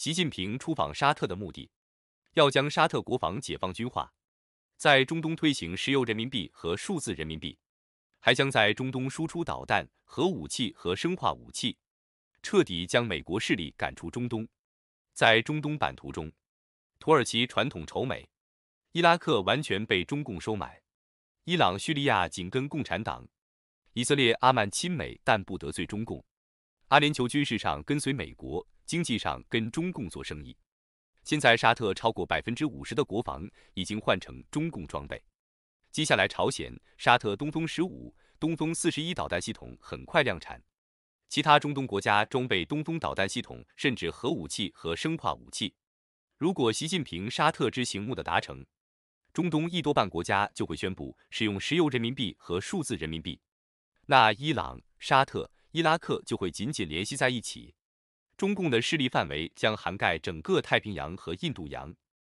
习近平出访沙特的目的，要将沙特国防解放军化，在中东推行石油人民币和数字人民币，还将在中东输出导弹、核武器和生化武器，彻底将美国势力赶出中东。在中东版图中，土耳其传统仇美，伊拉克完全被中共收买，伊朗、叙利亚紧跟共产党，以色列、阿曼亲美但不得罪中共，阿联酋军事上跟随美国。经济上跟中共做生意，现在沙特超过百分之五十的国防已经换成中共装备，接下来朝鲜、沙特东风十五、东风四十一导弹系统很快量产，其他中东国家装备东风导弹系统，甚至核武器和生化武器。如果习近平沙特之行目的达成，中东一多半国家就会宣布使用石油人民币和数字人民币，那伊朗、沙特、伊拉克就会紧紧联系在一起。中共的势力范围将涵盖整个太平洋和印度洋。